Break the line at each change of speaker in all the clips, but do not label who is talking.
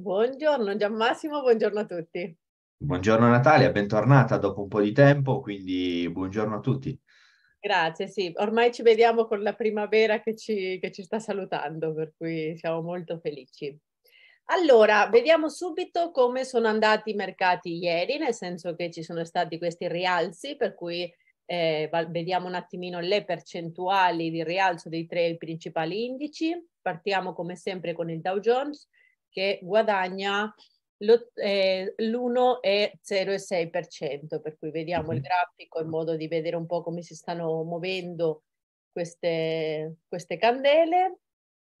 Buongiorno Gianmassimo, buongiorno a tutti.
Buongiorno Natalia, bentornata dopo un po' di tempo, quindi buongiorno a tutti.
Grazie, sì, ormai ci vediamo con la primavera che ci, che ci sta salutando, per cui siamo molto felici. Allora, vediamo subito come sono andati i mercati ieri, nel senso che ci sono stati questi rialzi, per cui eh, vediamo un attimino le percentuali di rialzo dei tre principali indici. Partiamo come sempre con il Dow Jones, che guadagna l'1,06%, eh, per cui vediamo il mhm. grafico in modo di vedere un po' come si stanno muovendo queste, queste candele.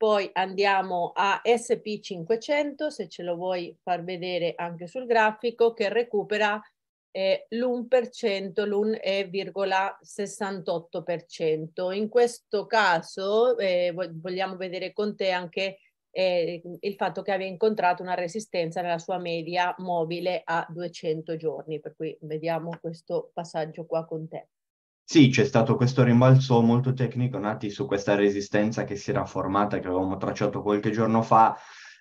Poi andiamo a SP500, se ce lo vuoi far vedere anche sul grafico, che recupera eh, l'1%, l'1,68%. In questo caso eh, vogliamo vedere con te anche eh, il fatto che abbia incontrato una resistenza nella sua media mobile a 200 giorni, per cui vediamo questo passaggio qua con te.
Sì, c'è stato questo rimbalzo molto tecnico nati su questa resistenza che si era formata, che avevamo tracciato qualche giorno fa,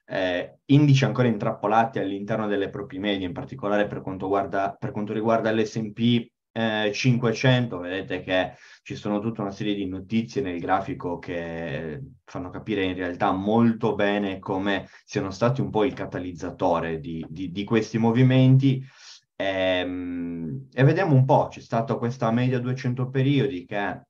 eh, indici ancora intrappolati all'interno delle proprie medie, in particolare per quanto, guarda, per quanto riguarda l'SP 500, eh, vedete che ci sono tutta una serie di notizie nel grafico che eh, fanno capire in realtà molto bene come siano stati un po' il catalizzatore di, di, di questi movimenti. E, ehm, e vediamo un po', c'è stata questa media 200 periodi che eh,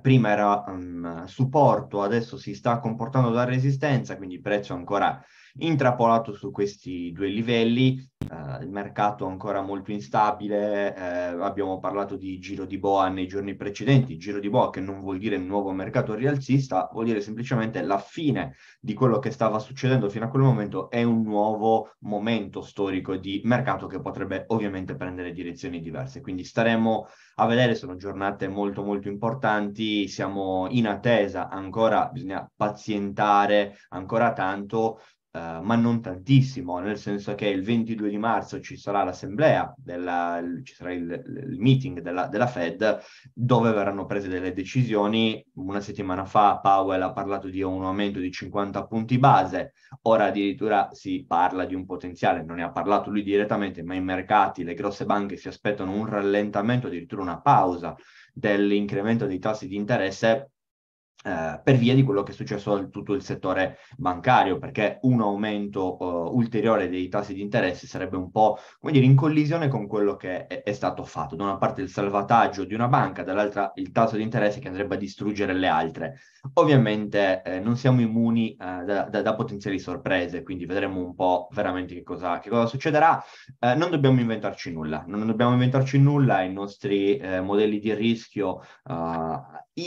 prima era um, supporto, adesso si sta comportando da resistenza, quindi il prezzo ancora intrappolato su questi due livelli, eh, il mercato ancora molto instabile, eh, abbiamo parlato di giro di boa nei giorni precedenti, giro di boa che non vuol dire nuovo mercato rialzista, vuol dire semplicemente la fine di quello che stava succedendo fino a quel momento è un nuovo momento storico di mercato che potrebbe ovviamente prendere direzioni diverse, quindi staremo a vedere, sono giornate molto molto importanti, siamo in attesa ancora, bisogna pazientare ancora tanto, Uh, ma non tantissimo, nel senso che il 22 di marzo ci sarà l'assemblea, della, ci sarà il, il meeting della, della, Fed dove verranno prese delle decisioni. Una settimana fa Powell ha parlato di un aumento di 50 punti base, ora addirittura si parla di un potenziale, non ne ha parlato lui direttamente, ma i mercati, le grosse banche si aspettano un rallentamento, addirittura una pausa dell'incremento dei tassi di interesse eh, per via di quello che è successo a tutto il settore bancario, perché un aumento eh, ulteriore dei tassi di interesse sarebbe un po' come dire in collisione con quello che è, è, stato fatto. Da una parte il salvataggio di una banca, dall'altra il tasso di interesse che andrebbe a distruggere le altre. Ovviamente eh, non siamo immuni eh, da, da, da, potenziali sorprese, quindi vedremo un po' veramente che cosa, che cosa succederà. Eh, non dobbiamo inventarci nulla, non dobbiamo inventarci nulla, i nostri modelli di rischio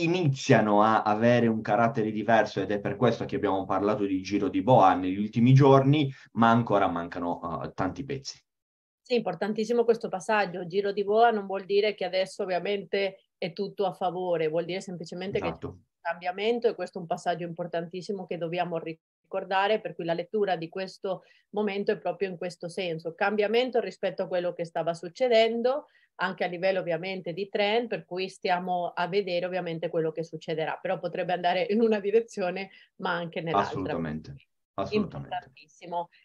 iniziano a avere un carattere diverso ed è per questo che abbiamo parlato di Giro di Boa negli ultimi giorni, ma ancora mancano uh, tanti pezzi.
Sì, importantissimo questo passaggio. Giro di Boa non vuol dire che adesso ovviamente è tutto a favore, vuol dire semplicemente esatto. che c'è un cambiamento e questo è un passaggio importantissimo che dobbiamo ricordare, per cui la lettura di questo momento è proprio in questo senso, cambiamento rispetto a quello che stava succedendo, anche a livello ovviamente di trend, per cui stiamo a vedere ovviamente quello che succederà, però potrebbe andare in una direzione ma anche nell'altra. Assolutamente.
Assolutamente.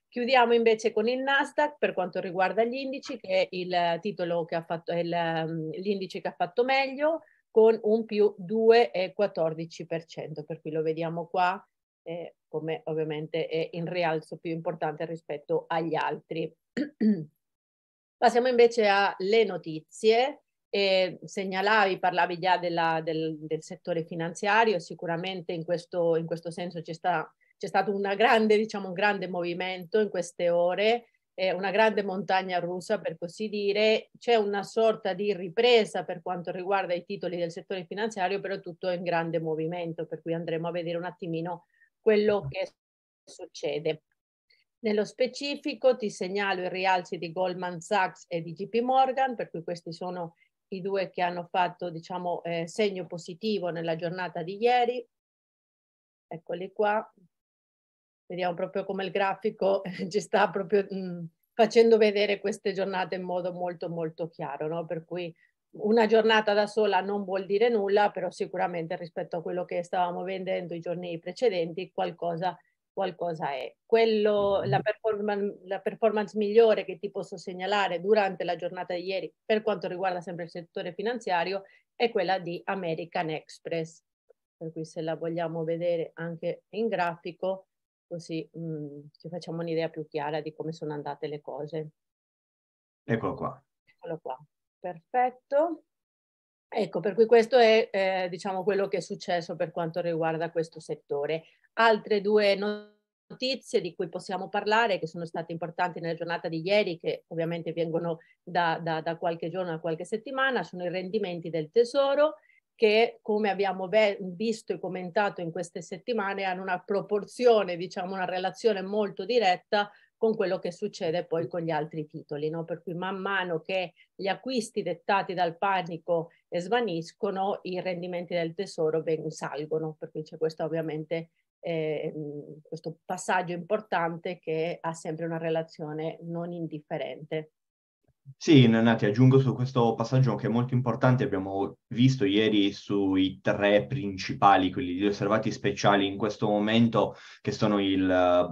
Chiudiamo invece con il Nasdaq per quanto riguarda gli indici, che è il titolo che ha fatto, il, mm, l'indice che ha fatto meglio con un più 2,14%, per cui lo vediamo qua eh, come ovviamente è in rialzo più importante rispetto agli altri. Passiamo invece alle notizie. E eh, segnalavi, parlavi già della, del, del, settore finanziario, sicuramente in questo, in questo senso c'è, sta, c'è stato grande, diciamo, un grande movimento in queste ore, eh, una grande montagna russa per così dire, c'è una sorta di ripresa per quanto riguarda i titoli del settore finanziario, però tutto è in grande movimento, per cui andremo a vedere un attimino quello che succede. Nello specifico ti segnalo i rialzi di Goldman Sachs e di JP Morgan, per cui questi sono i due che hanno fatto diciamo, eh, segno positivo nella giornata di ieri. Eccoli qua. Vediamo proprio come il grafico ci sta proprio mh, mm, facendo vedere queste giornate in modo molto molto chiaro, no? per cui una giornata da sola non vuol dire nulla, però sicuramente rispetto a quello che stavamo vendendo i giorni precedenti qualcosa qualcosa è. Quello, mm-hmm. la, performan- la, performance migliore che ti posso segnalare durante la giornata di ieri per quanto riguarda sempre il settore finanziario è quella di American Express. Per cui se la vogliamo vedere anche in grafico, così mh, mm, ci facciamo un'idea più chiara di come sono andate le cose.
Eccolo qua.
Eccolo qua. Perfetto. Ecco, per cui questo è eh, diciamo quello che è successo per quanto riguarda questo settore. Altre due notizie di cui possiamo parlare, che sono state importanti nella giornata di ieri, che ovviamente vengono da, da, da qualche giorno da qualche settimana, sono i rendimenti del tesoro che come abbiamo visto e commentato in queste settimane hanno una proporzione, diciamo una relazione molto diretta con quello che succede poi con gli altri titoli, no? per cui man mano che gli acquisti dettati dal panico svaniscono, i rendimenti del tesoro ben salgono, per cui c'è questo ovviamente eh, questo passaggio importante che ha sempre una relazione non indifferente.
Sì, Nati, aggiungo su questo passaggio che è molto importante. Abbiamo visto ieri sui tre principali, quelli gli osservati speciali in questo momento, che sono il,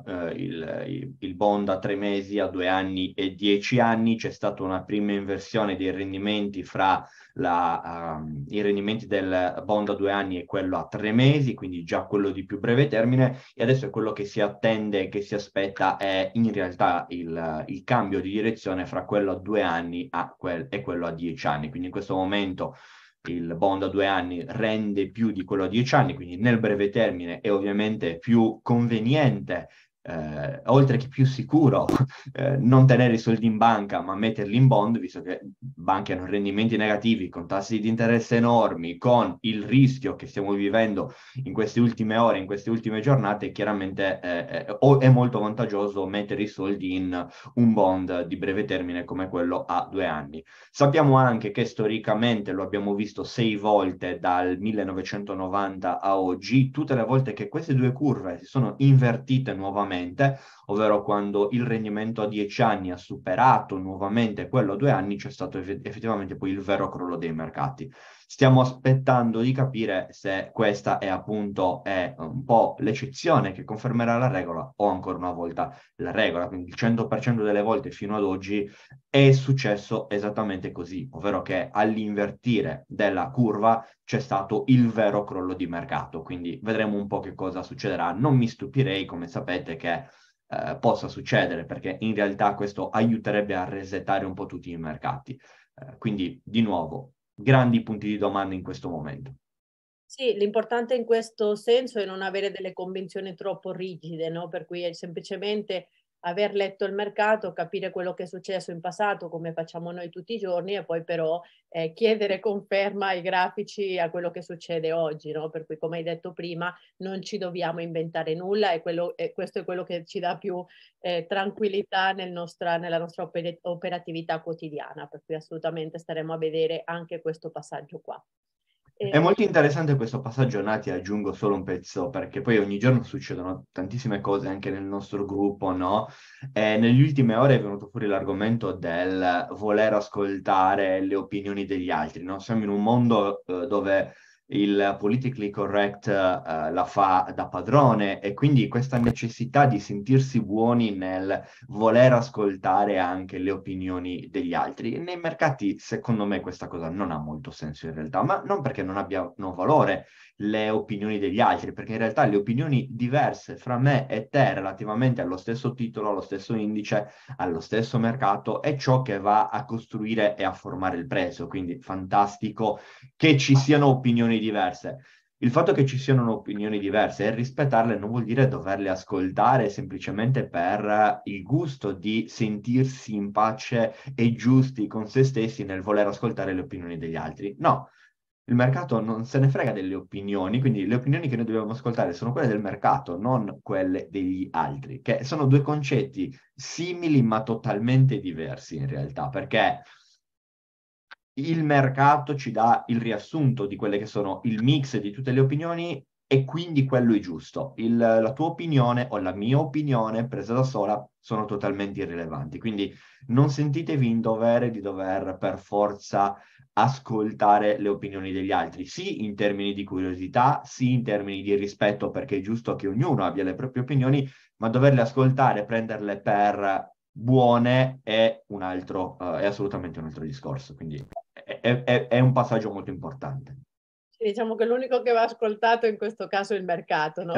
eh, il, il bond a tre mesi, a due anni e dieci anni. C'è stata una prima inversione dei rendimenti fra la, uh, i rendimenti del bond a due anni e quello a tre mesi, quindi già quello di più breve termine, e adesso quello che si attende, che si aspetta è in realtà il, il cambio di direzione fra quello a due anni a quel, e quello a dieci anni, quindi in questo momento il bond a due anni rende più di quello a dieci anni, quindi nel breve termine è ovviamente più conveniente eh, oltre che più sicuro eh, non tenere i soldi in banca ma metterli in bond, visto che banche hanno rendimenti negativi con tassi di interesse enormi, con il rischio che stiamo vivendo in queste ultime ore, in queste ultime giornate, chiaramente eh, eh è molto vantaggioso mettere i soldi in un bond di breve termine come quello a due anni. Sappiamo anche che storicamente lo abbiamo visto sei volte dal 1990 a oggi, tutte le volte che queste due curve si sono invertite nuovamente recentemente, ovvero quando il rendimento a 10 anni ha superato nuovamente quello a 2 anni, c'è stato effettivamente poi il vero crollo dei mercati. Stiamo aspettando di capire se questa è appunto è un po' l'eccezione che confermerà la regola o ancora una volta la regola. Quindi il 100% delle volte fino ad oggi è successo esattamente così, ovvero che all'invertire della curva c'è stato il vero crollo di mercato. Quindi vedremo un po' che cosa succederà. Non mi stupirei, come sapete, che eh, possa succedere, perché in realtà questo aiuterebbe a resettare un po' tutti i mercati. Eh, quindi, di nuovo, grandi punti di domanda in questo momento.
Sì, l'importante in questo senso è non avere delle convenzioni troppo rigide, no? per cui è semplicemente aver letto il mercato, capire quello che è successo in passato, come facciamo noi tutti i giorni, e poi però eh, chiedere conferma ai grafici a quello che succede oggi, no? Per cui, come hai detto prima, non ci dobbiamo inventare nulla e, quello, e questo è quello che ci dà più eh, tranquillità nel nostra, nella nostra operatività quotidiana, per cui assolutamente staremo a vedere anche questo passaggio qua.
Eh, è molto interessante questo passaggio, Nati, aggiungo solo un pezzo, perché poi ogni giorno succedono tantissime cose anche nel nostro gruppo, no? E negli ultime ore è venuto fuori l'argomento del voler ascoltare le opinioni degli altri, no? Siamo in un mondo eh, dove il politically correct uh, la fa da padrone e quindi questa necessità di sentirsi buoni nel voler ascoltare anche le opinioni degli altri. Nei mercati, secondo me, questa cosa non ha molto senso in realtà, ma non perché non abbiano valore le opinioni degli altri, perché in realtà le opinioni diverse fra me e te relativamente allo stesso titolo, allo stesso indice, allo stesso mercato è ciò che va a costruire e a formare il prezzo. Quindi fantastico che ci siano opinioni opinioni diverse. Il fatto che ci siano opinioni diverse e rispettarle non vuol dire doverle ascoltare semplicemente per il gusto di sentirsi in pace e giusti con se stessi nel voler ascoltare le opinioni degli altri. No, il mercato non se ne frega delle opinioni, quindi le opinioni che noi dobbiamo ascoltare sono quelle del mercato, non quelle degli altri, che sono due concetti simili ma totalmente diversi in realtà, perché il mercato ci dà il riassunto di quelle che sono il mix di tutte le opinioni e quindi quello è giusto. Il, la tua opinione o la mia opinione presa da sola sono totalmente irrilevanti. Quindi non sentitevi in dovere di dover per forza ascoltare le opinioni degli altri, sì in termini di curiosità, sì in termini di rispetto perché è giusto che ognuno abbia le proprie opinioni, ma doverle ascoltare, prenderle per buone è un altro, uh, è assolutamente un altro discorso. Quindi è, è, un passaggio molto importante.
Diciamo che l'unico che va ascoltato in questo caso è il mercato, no?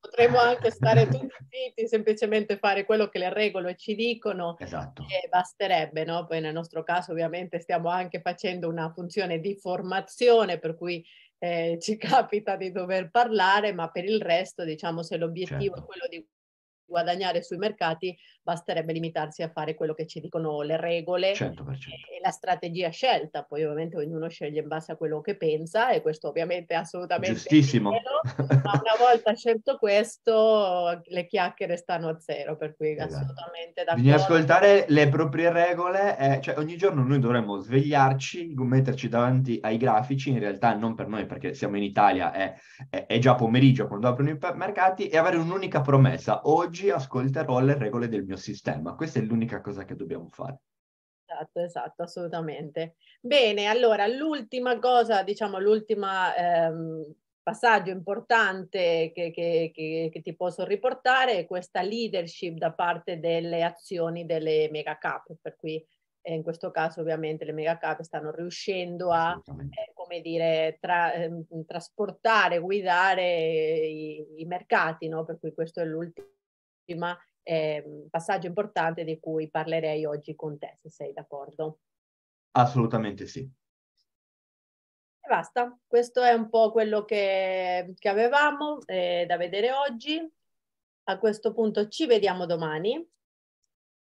potremmo anche stare tutti zitti, semplicemente fare quello che le regole ci dicono esatto. e basterebbe. No? Poi nel nostro caso ovviamente stiamo anche facendo una funzione di formazione per cui eh, ci capita di dover parlare, ma per il resto diciamo se l'obiettivo certo. è quello di guadagnare sui mercati basterebbe limitarsi a fare quello che ci dicono le regole 100%. Certo, certo. e la strategia scelta. Poi ovviamente ognuno sceglie in base a quello che pensa e questo ovviamente è assolutamente giustissimo. Vero, ma una volta scelto questo le chiacchiere stanno a zero, per cui esatto. assolutamente
da... Bisogna ascoltare le proprie regole, eh, cioè ogni giorno noi dovremmo svegliarci, metterci davanti ai grafici, in realtà non per noi perché siamo in Italia, eh, è, è già pomeriggio quando aprono i mercati e avere un'unica promessa. Oggi oggi ascolterò le regole del mio sistema. Questa è l'unica cosa che dobbiamo fare.
Esatto, esatto, assolutamente. Bene, allora l'ultima cosa, diciamo l'ultimo ehm, passaggio importante che, che, che, che, ti posso riportare è questa leadership da parte delle azioni delle mega cap, per cui eh, in questo caso ovviamente le mega cap stanno riuscendo a, eh, come dire, tra, eh, trasportare, guidare i, i mercati, no? per cui questo è l'ultimo eh, passaggio importante di cui parlerei oggi con te, se sei d'accordo.
Assolutamente sì.
E basta, questo è un po' quello che, che avevamo eh, da vedere oggi. A questo punto ci vediamo domani.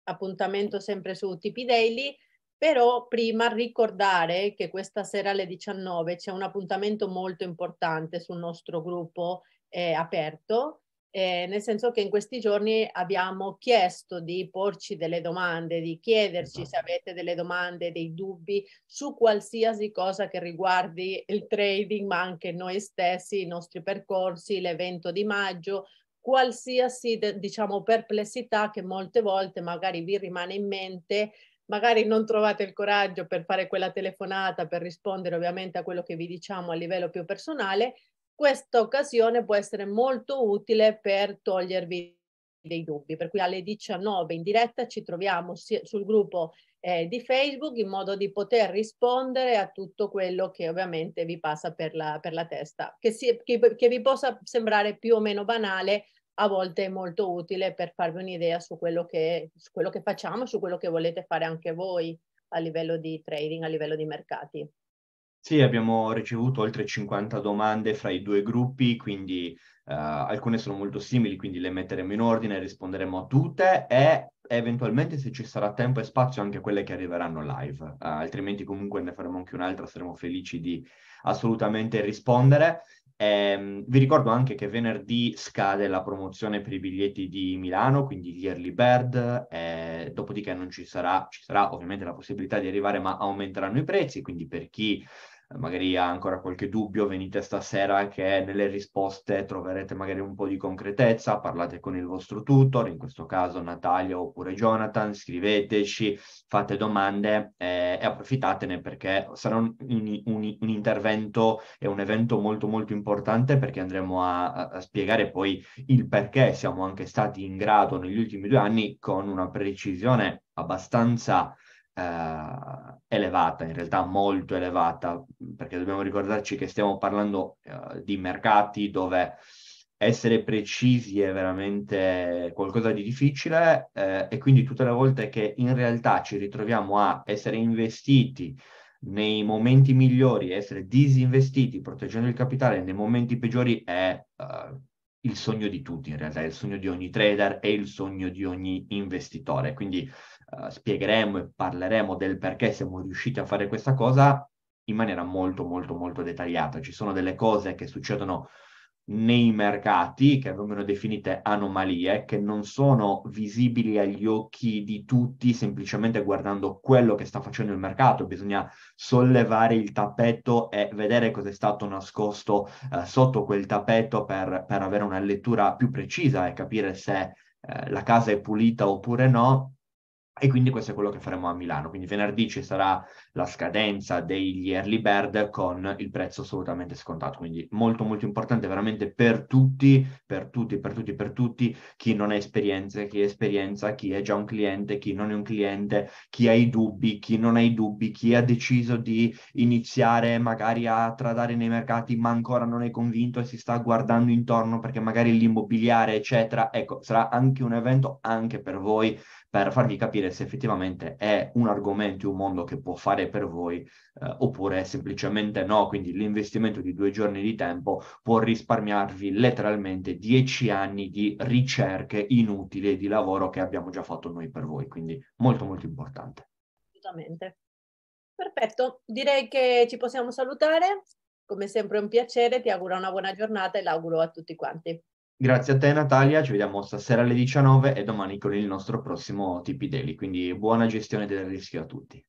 Appuntamento sempre su TP Daily. Però prima ricordare che questa sera alle 19 c'è un appuntamento molto importante sul nostro gruppo eh, aperto eh, nel senso che in questi giorni abbiamo chiesto di porci delle domande, di chiederci esatto. se avete delle domande, dei dubbi su qualsiasi cosa che riguardi il trading, ma anche noi stessi, i nostri percorsi, l'evento di maggio, qualsiasi diciamo perplessità che molte volte magari vi rimane in mente magari non trovate il coraggio per fare quella telefonata, per rispondere ovviamente a quello che vi diciamo a livello più personale, questa occasione può essere molto utile per togliervi dei dubbi, per cui alle 19 in diretta ci troviamo sul gruppo eh, di Facebook in modo di poter rispondere a tutto quello che ovviamente vi passa per la, per la testa, che, si, che, che vi possa sembrare più o meno banale, a volte è molto utile per farvi un'idea su quello che, su quello che facciamo, su quello che volete fare anche voi a livello di trading, a livello di mercati.
Sì, abbiamo ricevuto oltre 50 domande fra i due gruppi, quindi uh, alcune sono molto simili, quindi le metteremo in ordine, risponderemo a tutte e eventualmente se ci sarà tempo e spazio anche quelle che arriveranno live, uh, altrimenti comunque ne faremo anche un'altra, saremo felici di assolutamente rispondere. Eh, vi ricordo anche che venerdì scade la promozione per i biglietti di Milano, quindi gli early bird, eh, dopodiché non ci sarà, ci sarà ovviamente la possibilità di arrivare, ma aumenteranno i prezzi, quindi per chi magari ha ancora qualche dubbio, venite stasera che nelle risposte troverete magari un po' di concretezza, parlate con il vostro tutor, in questo caso Natalia oppure Jonathan, scriveteci, fate domande eh, e approfittatene perché sarà un, un, un, un, intervento e un evento molto molto importante perché andremo a, a spiegare poi il perché siamo anche stati in grado negli ultimi due anni con una precisione abbastanza... Eh, elevata, in realtà molto elevata, perché dobbiamo ricordarci che stiamo parlando uh, di mercati dove essere precisi è veramente qualcosa di difficile eh, e quindi tutte le volte che in realtà ci ritroviamo a essere investiti nei momenti migliori, essere disinvestiti proteggendo il capitale nei momenti peggiori è uh, il sogno di tutti in realtà, è il sogno di ogni trader, e il sogno di ogni investitore. Quindi uh, spiegheremo e parleremo del perché siamo riusciti a fare questa cosa in maniera molto molto molto dettagliata. Ci sono delle cose che succedono nei mercati che vengono definite anomalie, che non sono visibili agli occhi di tutti semplicemente guardando quello che sta facendo il mercato, bisogna sollevare il tappeto e vedere cosa è stato nascosto eh, sotto quel tappeto per, per, avere una lettura più precisa e capire se eh, la casa è pulita oppure no e quindi questo è quello che faremo a Milano. Quindi venerdì ci sarà la scadenza degli early bird con il prezzo assolutamente scontato. Quindi molto molto importante veramente per tutti, per tutti, per tutti, per tutti, chi non ha esperienze, chi ha esperienza, chi è già un cliente, chi non è un cliente, chi ha i dubbi, chi non ha i dubbi, chi ha deciso di iniziare magari a tradare nei mercati ma ancora non è convinto e si sta guardando intorno perché magari l'immobiliare eccetera. Ecco, sarà anche un evento anche per voi per farvi capire se effettivamente è un argomento, un mondo che può fare per voi eh, oppure semplicemente no. Quindi l'investimento di due giorni di tempo può risparmiarvi letteralmente dieci anni di ricerche inutili di lavoro che abbiamo già fatto noi per voi. Quindi molto molto importante.
Assolutamente. Perfetto, direi che ci possiamo salutare. Come sempre è un piacere, ti auguro una buona giornata e l'auguro a tutti quanti.
Grazie a te Natalia, ci vediamo stasera alle 19 e domani con il nostro prossimo TP Daily, quindi buona gestione del rischio a tutti.